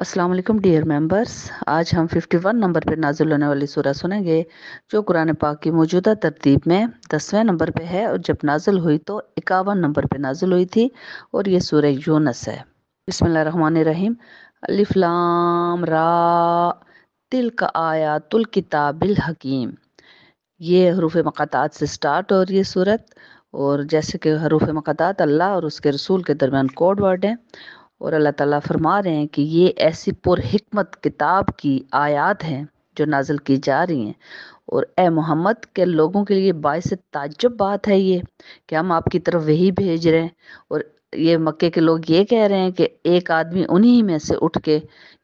अस्सलाम वालेकुम dear members आज हम 51 नंबर पर नाजुल होने वाली सूरह सुनेंगे जो कुरान पाक की मौजूदा तरतीब में दसवें नंबर पे है और जब नाजुल हुई तो इक्यावन नंबर पे नाजुल हुई थी और ये सूरह यूनस है बसमिल रहीम अलिफ्लाम रा तिल का आया तुल किताबिल हकीम ये हरूफ मकातात से स्टार्ट और ये सूरत और जैसे कि हरूफ मकातात अल्लाह और उसके रसूल के दरमियान कोड वर्ड है और अल्लाह ताला फरमा रहे हैं कि ये ऐसी पुरहमत किताब की आयात हैं जो नाजिल की जा रही हैं और ए मोहम्मद के लोगों के लिए बायस ताज्जुब बात है ये कि हम आपकी तरफ वही भेज रहे हैं और ये मक्के के लोग ये कह रहे हैं कि एक आदमी उन्हीं में से उठ के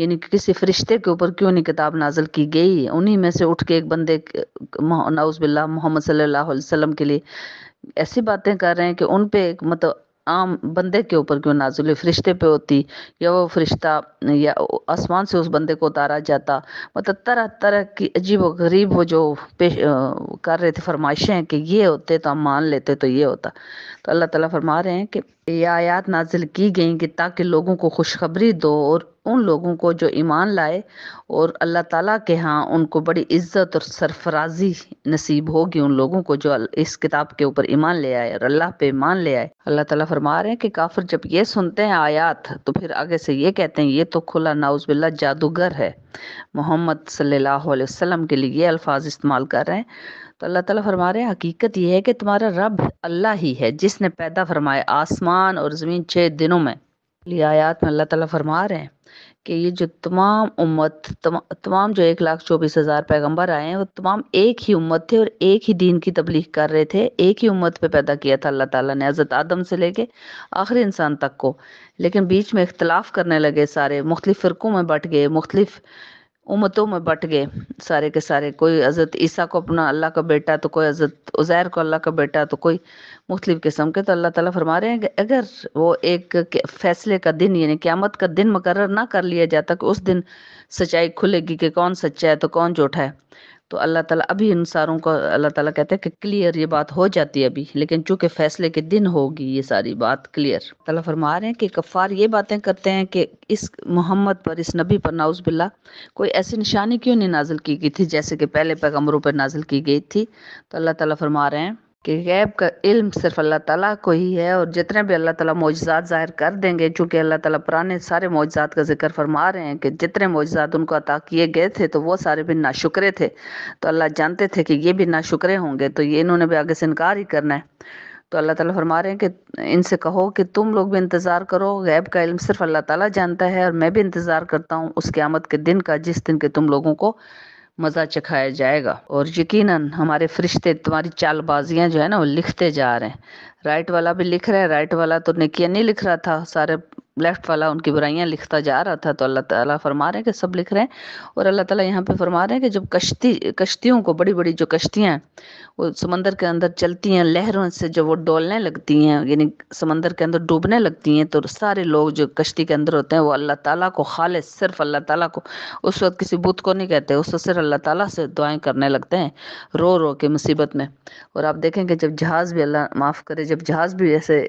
यानी कि किसी फरिश्ते के ऊपर क्यों नहीं किताब नाजल की गई है उन्हीं में से उठ के एक बंदे नाउज़बिल्ला मोहम्मद सल्लल्लाहु अलैहि वसल्लम के लिए ऐसी बातें कर रहे हैं कि उन पे मतलब आम बंदे के ऊपर क्यों नाजुल फरिश्ते पे होती या वो फरिश्ता या आसमान से उस बंदे को उतारा जाता मतलब तरह तरह की अजीब व गरीब वो जो पेश कर रहे थे फरमाइशें हैं कि ये होते तो हम मान लेते तो ये होता तो अल्लाह ताला फरमा रहे हैं कि ये आयात नाजिल की गई कि ताकि लोगों को खुशखबरी दो और उन लोगों को जो ईमान लाए और अल्लाह ताला के यहाँ उनको बड़ी इज्जत और सरफराजी नसीब होगी उन लोगों को जो इस किताब के ऊपर ईमान ले आए और अल्लाह पे ईमान ले आए अल्लाह ताला फरमा रहे हैं कि काफिर जब ये सुनते हैं आयात तो फिर आगे से ये कहते हैं ये तो खुला बिल्ला जादूगर है मोहम्मद सल्लल्लाहु अलैहि वसल्लम के लिए ये अल्फाज इस्तेमाल कर रहे हैं तो अल्लाह ताला फरमा रहे हैं हकीकत यह है कि तुम्हारा रब अल्लाह ही है जिसने पैदा फरमाया आसमान और ज़मीन छः दिनों में आयात में अल्लाह ताला फरमा रहे हैं कि ये जो तमाम उम्मत तमाम जो एक लाख चौबीस हज़ार पैगम्बर आए हैं वो तमाम एक ही उम्मत थे और एक ही दीन की तबलीग कर रहे थे एक ही उम्मत पे पैदा किया था अल्लाह ताला ने हज़रत आदम से लेके आखिरी इंसान तक को लेकिन बीच में इख्तलाफ करने लगे सारे मुख्तलिफ़ फ़िरकों में बट गए मुख्तलिफ़ उमतों में बट गए सारे के सारे कोई हज़रत ईसा को अपना अल्लाह का बेटा तो कोई हज़रत उज़ैर को अल्लाह का बेटा तो कोई मुख्तलिफ किस्म के तो अल्लाह ताला फरमा रहे हैं कि अगर वो एक फैसले का दिन यानी क़्यामत का दिन मुकर ना कर लिया जाता कि उस दिन सच्चाई खुलेगी कि कौन सच्चा है तो कौन झूठा है तो अल्लाह ताला अभी इन सारों को अल्लाह ताला कहते हैं कि क्लियर ये बात हो जाती है अभी लेकिन चूंकि फैसले के दिन होगी ये सारी बात क्लियर तला फरमा रहे हैं कि कफ़ार ये बातें करते हैं कि इस मोहम्मद पर इस नबी पर नाउज बिल्ला कोई ऐसी निशानी क्यों नहीं नाजिल की गई थी जैसे कि पहले पैगम्बरों पर नाजिल की गई थी तो अल्लाह ताली फरमा रहे हैं कि गैब का इल्म सिर्फ अल्लाह ताला को ही है और जितने भी अल्लाह ताला मौजजात ज़ाहिर कर देंगे चूँकि अल्लाह ताला पुराने सारे मौजजात का जिक्र फरमा रहे हैं कि जितने मौजजात उनको अता किए गए थे तो वो सारे भी शुक्रे थे तो अल्लाह जानते थे कि ये भी शुक्रे होंगे तो ये इन्होंने भी आगे से इनकार ही करना है तो अल्लाह ताला फरमा रहे हैं कि इनसे कहो कि तुम लोग भी इंतज़ार करो गैब का इल्म सिर्फ अल्लाह ताला जानता है और मैं भी इंतज़ार करता हूँ उस आमद के दिन का जिस दिन के तुम लोगों को मज़ा चखाया जाएगा और यकीनन हमारे फरिश्ते तुम्हारी चालबाजियां जो है ना वो लिखते जा रहे हैं राइट वाला भी लिख रहा है राइट वाला तो निकिया नहीं लिख रहा था सारे लेफ्ट वाला उनकी बुराइयां लिखता जा रहा था तो अल्लाह ताला फरमा रहे हैं कि सब लिख रहे हैं और अल्लाह ताला यहाँ पे फरमा रहे हैं कि जब कश्ती कश्तियों को बड़ी बड़ी जो कश्तियां वो समंदर के अंदर चलती हैं लहरों से जब वो डोलने लगती हैं यानी समंदर के अंदर डूबने लगती हैं तो सारे लोग जो कश्ती के अंदर होते हैं वो अल्लाह ताला को खाले सिर्फ अल्लाह ताला को उस वक्त किसी बुत को नहीं कहते उस वक्त सिर्फ अल्लाह ताला से दुआएं करने लगते हैं रो रो के मुसीबत में और आप देखेंगे जब जहाज़ भी अल्लाह माफ़ करे जब जहाज़ भी ऐसे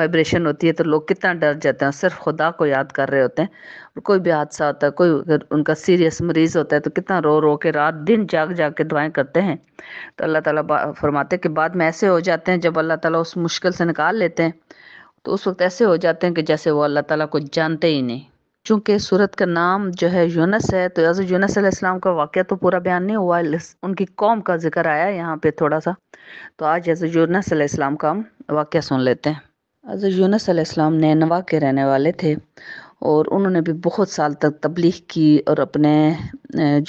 वाइब्रेशन होती है तो लोग कितना डर जाते हैं सिर्फ खुदा को याद कर रहे होते हैं कोई भी हादसा होता है कोई अगर उनका सीरियस मरीज होता है तो कितना रो रो के रात दिन जाग जाग के दुआएं करते हैं तो अल्लाह ताला फरमाते हैं कि बाद में ऐसे हो जाते हैं जब अल्लाह ताला उस मुश्किल से निकाल लेते हैं तो उस वक्त ऐसे हो जाते हैं कि जैसे वो अल्लाह ताला को जानते ही नहीं चूँकि सूरत का नाम जो है यूनस है तो हज़रत यूनस इस्लाम का वाक़ तो पूरा बयान नहीं हुआ उनकी कौम का जिक्र आया यहाँ पे थोड़ा सा तो आज हज़रत यूनस का हम वाक़ सुन लेते हैं हज़र यूनस आसमाम नैनवा के रहने वाले थे और उन्होंने भी बहुत साल तक तबलीग की और अपने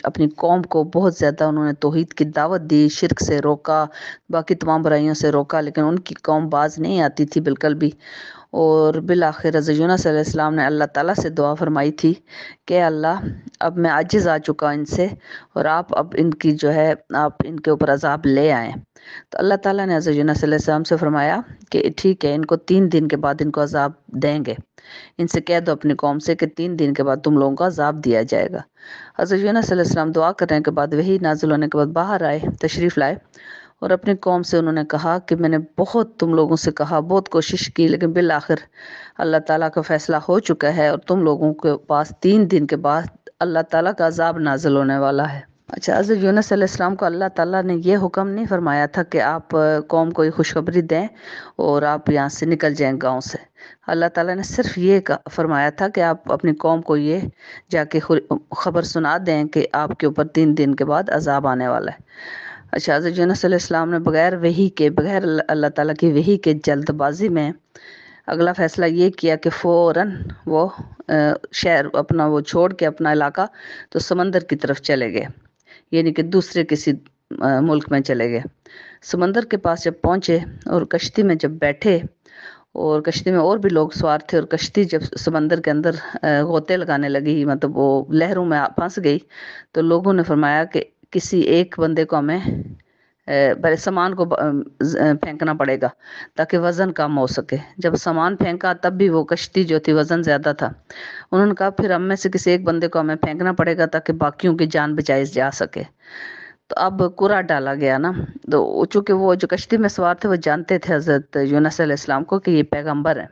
अपनी कौम को बहुत ज़्यादा उन्होंने तोहद की दावत दी शिरक से रोका बाकी तमाम बुराइयों से रोका लेकिन उनकी कौम बाज नहीं आती थी बिल्कुल भी और बिल आखिर रज़ूनाम ने अल्लाह ताला से दुआ फरमाई थी कि अल्लाह अब मैं आजिज़ आ चुका इनसे और आप अब इनकी जो है आप इनके ऊपर अजाब ले आएँ तो अल्लाह ताला ने हज़रत से फरमाया कि ठीक है इनको तीन दिन के बाद इनको अजाब देंगे इनसे कह दो अपनी कौम से कि तीन दिन के बाद तुम लोगों को अजाब दिया जाएगा हज़रत दुआ करने के बाद वही नाजुल होने के बाद बाहर आए तशरीफ़ लाए और अपनी कौम से उन्होंने कहा कि मैंने बहुत तुम लोगों से कहा बहुत कोशिश की लेकिन बिल आखिर अल्लाह ताला का फ़ैसला हो चुका है और तुम लोगों के पास तीन दिन के बाद अल्लाह ताला का अजाब नाजिल होने वाला है अच्छा हज़रत यूनस अलैहिस्सलाम को अल्लाह ताला ने यह हुक्म नहीं फरमाया था कि आप कौम को ये खुशखबरी दें और आप यहाँ से निकल जाएं गांव से अल्लाह ताला ने सिर्फ ये फरमाया था कि आप अपनी कौम को ये जाके खबर सुना दें कि आपके ऊपर तीन दिन के बाद अजाब आने वाला है अच्छा हज़रत यूनस अलैहिस्सलाम ने बगैर वही के बगैर अल्लाह ताला की वही के जल्दबाजी में अगला फैसला ये किया कि फ़ौर वो शहर अपना वो छोड़ के अपना इलाका तो समंदर की तरफ चले गए यानी कि दूसरे किसी मुल्क में चले गए समंदर के पास जब पहुँचे और कश्ती में जब बैठे और कश्ती में और भी लोग सवार थे और कश्ती जब समंदर के अंदर गोते लगाने लगी मतलब वो लहरों में फंस गई तो लोगों ने फरमाया कि किसी एक बंदे को हमें पहले सामान को फेंकना पड़ेगा ताकि वज़न कम हो सके जब सामान फेंका तब भी वो कश्ती जो थी वज़न ज़्यादा था उन्होंने कहा फिर हम में से किसी एक बंदे को हमें फेंकना पड़ेगा ताकि बाकियों की जान बचाई जा सके तो अब कुरा डाला गया ना तो चूंकि वो जो कश्ती में सवार थे वो जानते थे हज़रत यूनस को कि ये पैगम्बर है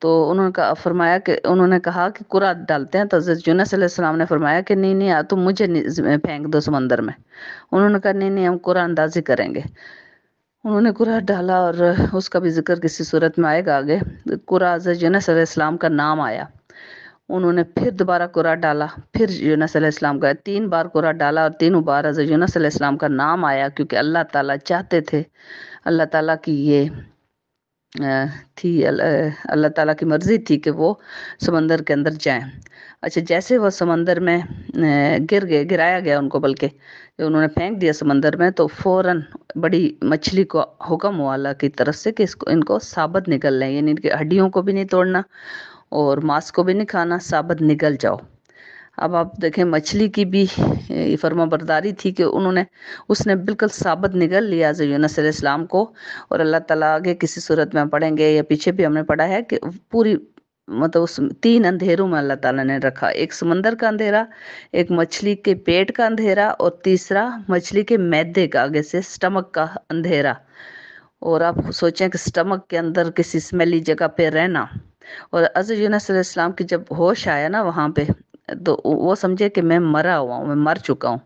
तो उन्होंने कहा फरमाया कि उन्होंने कहा कि कुरा डालते हैं तो हज़रत ने फरमाया कि नहीं नहीं तुम मुझे फेंक दो समंदर में उन्होंने कहा नहीं नहीं हम कुरा अंदाजी करेंगे उन्होंने कुरा डाला और उसका भी जिक्र किसी सूरत में आएगा आगे कुरा हज़रत सलाम का नाम आया उन्होंने फिर दोबारा कुरा डाला फिर यूनसम का तीन बार कुरा डाला और तीनों बार यूनसम का नाम आया क्योंकि अल्लाह ताला चाहते थे अल्लाह ताला की ये थी अल्लाह ताला की मर्ज़ी थी कि वो समंदर के अंदर जाएं अच्छा जैसे वो समंदर में गिर गए गिराया गया उनको बल्कि उन्होंने फेंक दिया समंदर में तो फ़ौर बड़ी मछली को हुक्म हुआ अल्लाह की तरफ से कि इसको इनको साबत निकल लें यानी इनकी हड्डियों को भी नहीं तोड़ना और मांस को भी नहीं खाना साबत निकल जाओ अब आप देखें मछली की भी फर्मा बरदारी थी कि उन्होंने उसने बिल्कुल साबित निकल लिया यूनस इस्लाम को और अल्लाह ताला आगे किसी सूरत में पढ़ेंगे या पीछे भी हमने पढ़ा है कि पूरी मतलब उस तीन अंधेरों में अल्लाह ताला ने रखा एक समंदर का अंधेरा एक मछली के पेट का अंधेरा और तीसरा मछली के मैदे का आगे से स्टमक का अंधेरा और आप सोचें कि स्टमक के अंदर किसी स्मेली जगह पे रहना और अज़र यूनस की जब होश आया ना वहाँ पे तो वो समझे कि मैं मरा हुआ हूँ मैं मर चुका हूँ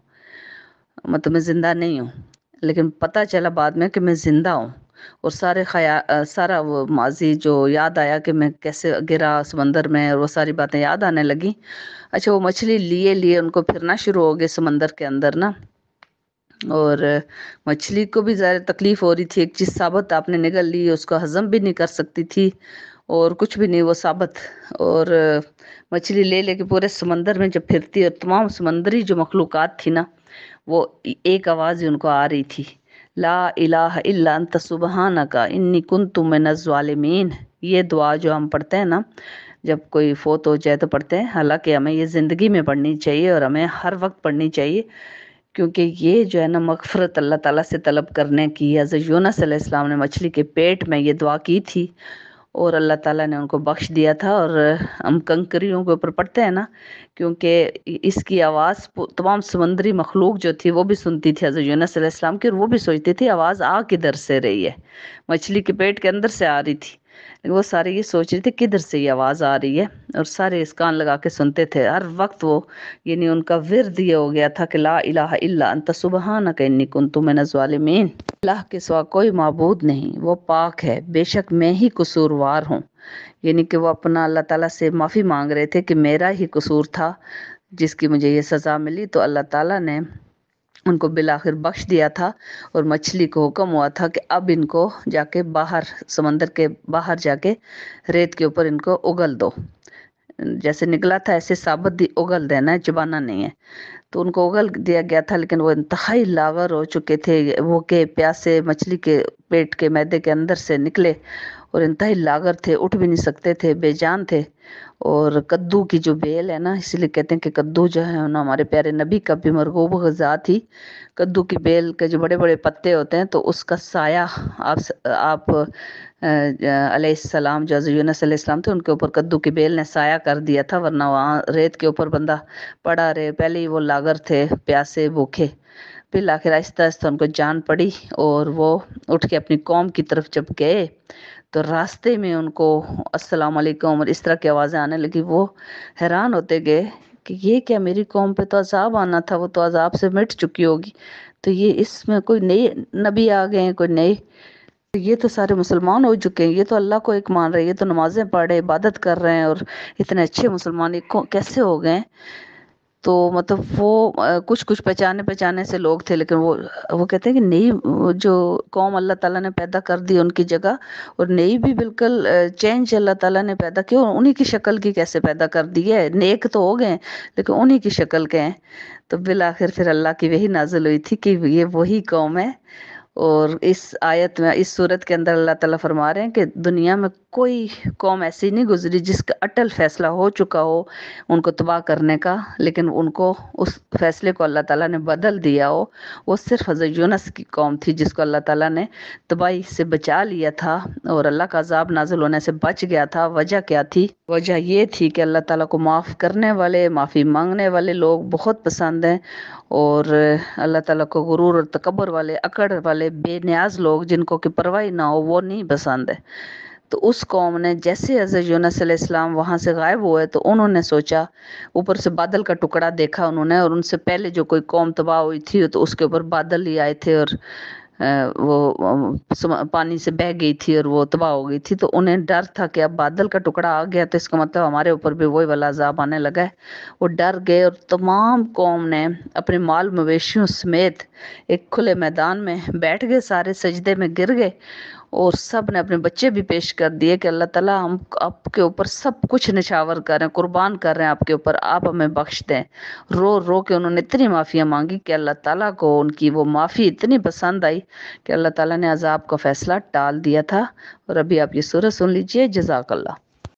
मतलब मैं ज़िंदा नहीं हूँ लेकिन पता चला बाद में कि मैं ज़िंदा हूँ और सारे ख्या सारा वो माजी जो याद आया कि मैं कैसे गिरा समंदर में और वो सारी बातें याद आने लगी अच्छा वो मछली लिए लिए उनको फिरना शुरू हो गए समंदर के अंदर ना और मछली को भी ज़्यादा तकलीफ़ हो रही थी एक चीज़ साबित आपने निगल ली उसको हज़म भी नहीं कर सकती थी और कुछ भी नहीं वो साबित और मछली ले लेके पूरे समंदर में जब फिरती और तमाम समंदरी जो मखलूक थी ना वो एक आवाज़ उनको आ रही थी ला इलाह इल्ला अंत सुबहाना का इन्नी कुन तुम नजवालमीन ये दुआ जो हम पढ़ते हैं ना जब कोई फोत हो जाए तो पढ़ते हैं हालांकि हमें ये ज़िंदगी में पढ़नी चाहिए और हमें हर वक्त पढ़नी चाहिए क्योंकि ये जो है ना मकफरत अल्लाह ताला से तलब करने की हज़रत यूनस ने मछली के पेट में ये दुआ की थी और अल्लाह ताला ने उनको बख्श दिया था और हम कंकरियों के ऊपर पढ़ते हैं ना क्योंकि इसकी आवाज़ तमाम समंदरी मखलूक जो थी वो भी सुनती थी हज़र यूनस की और वो भी सोचती थी आवाज़ आ किधर से रही है मछली के पेट के अंदर से आ रही थी लेकिन वो सारे ये सोच रहे थे किधर से ये आवाज़ आ रही है और सारे इस कान लगा के सुनते थे हर वक्त वो यानी उनका विरद ये हो गया था कि ला इलाह इल्ला अंत सुबहाना कन्नी कुन तुम नजवालमीन अल्लाह के सवा कोई मबूद नहीं वो पाक है बेशक मैं ही कसूरवार हूँ यानी कि वो अपना अल्लाह ताला से माफ़ी मांग रहे थे कि मेरा ही कसूर था जिसकी मुझे ये सज़ा मिली तो अल्लाह ताला ने उनको बिल आखिर बख्श दिया था और मछली को हुक्म हुआ था कि अब इनको जाके बाहर समंदर के बाहर जाके रेत के ऊपर इनको उगल दो जैसे निकला था ऐसे साबत उगल देना है चुबाना नहीं है तो उनको उगल दिया गया था लेकिन वो इंतहाई लागर हो चुके थे वो के प्यासे मछली के पेट के मैदे के अंदर से निकले और इंतहाई लागर थे उठ भी नहीं सकते थे बेजान थे और कद्दू की जो बेल है ना इसलिए कहते हैं कि कद्दू जो है ना हमारे प्यारे नबी का भी मरगूब गजा थी कद्दू की बेल के जो बड़े बड़े पत्ते होते हैं तो उसका साया आप आप अलैहिस्सलाम जो अलैहिस्सलाम थे उनके ऊपर कद्दू की बेल ने साया कर दिया था वरना वहाँ रेत के ऊपर बंदा पड़ा रहे पहले ही वो लागर थे प्यासे भूखे फिर आखिर आहिस्ता आहिस्ता उनको जान पड़ी और वो उठ के अपनी कौम की तरफ जब गए तो रास्ते में उनको अस्सलाम वालेकुम और इस तरह की आवाज़ें आने लगी वो हैरान होते गए कि ये क्या मेरी कौम पे तो अजाब आना था वो तो अजाब से मिट चुकी होगी तो ये इसमें कोई नई नबी आ गए हैं कोई नए तो ये तो सारे मुसलमान हो चुके हैं ये तो अल्लाह को एक मान रहे हैं ये तो नमाज़ें पढ़ रहे इबादत कर रहे हैं और इतने अच्छे मुसलमान कैसे हो गए तो मतलब वो कुछ कुछ पहचाने पहचाने से लोग थे लेकिन वो वो कहते हैं कि नई जो कौम अल्लाह ताला ने पैदा कर दी उनकी जगह और नई भी बिल्कुल चेंज अल्लाह ताला ने पैदा किया और उन्हीं की शक्ल की कैसे पैदा कर दी है नेक तो हो गए लेकिन उन्हीं की शक्ल के हैं तो बिल आखिर फिर अल्लाह की वही नाजिल हुई थी कि ये वही कौम है और इस आयत में इस सूरत के अंदर अल्लाह ताला फरमा रहे हैं कि दुनिया में कोई कौम ऐसी नहीं गुजरी जिसका अटल फैसला हो चुका हो उनको तबाह करने का लेकिन उनको उस फैसले को अल्लाह ताला ने बदल दिया हो वो सिर्फ हज़र यूनस की कौम थी जिसको अल्लाह ताला ने तबाही से बचा लिया था और अल्लाह का अजाब नाजुल होने से बच गया था वजह क्या थी वजह ये थी कि अल्लाह ताला को माफ़ करने वाले माफ़ी मांगने वाले लोग बहुत पसंद हैं और अल्लाह ताला को गुरूर और तकबर वाले अकड़ वाले वाले बेनियाज लोग जिनको कि परवाही ना हो वो नहीं पसंद है तो उस कौम ने जैसे हज़रत यूनसम वहाँ से गायब हुए तो उन्होंने सोचा ऊपर से बादल का टुकड़ा देखा उन्होंने और उनसे पहले जो कोई कौम तबाह हुई थी तो उसके ऊपर बादल ही आए थे और वो पानी से बह गई थी और वो तबाह हो गई थी तो उन्हें डर था कि अब बादल का टुकड़ा आ गया तो इसका मतलब हमारे ऊपर भी वही वाला अजाब आने लगा है वो डर गए और तमाम कौम ने अपने माल मवेशियों समेत एक खुले मैदान में बैठ गए सारे सजदे में गिर गए और सब ने अपने बच्चे भी पेश कर दिए कि अल्लाह ताला हम आपके ऊपर सब कुछ निछावर कर रहे हैं कुर्बान कर रहे हैं आपके ऊपर आप हमें बख्श दें रो रो के उन्होंने इतनी माफ़ियाँ मांगी कि अल्लाह ताला को उनकी वो माफ़ी इतनी पसंद आई कि अल्लाह ताला ने अजाब का फैसला टाल दिया था और अभी आप ये सूरत सुन लीजिए जजाकल्ला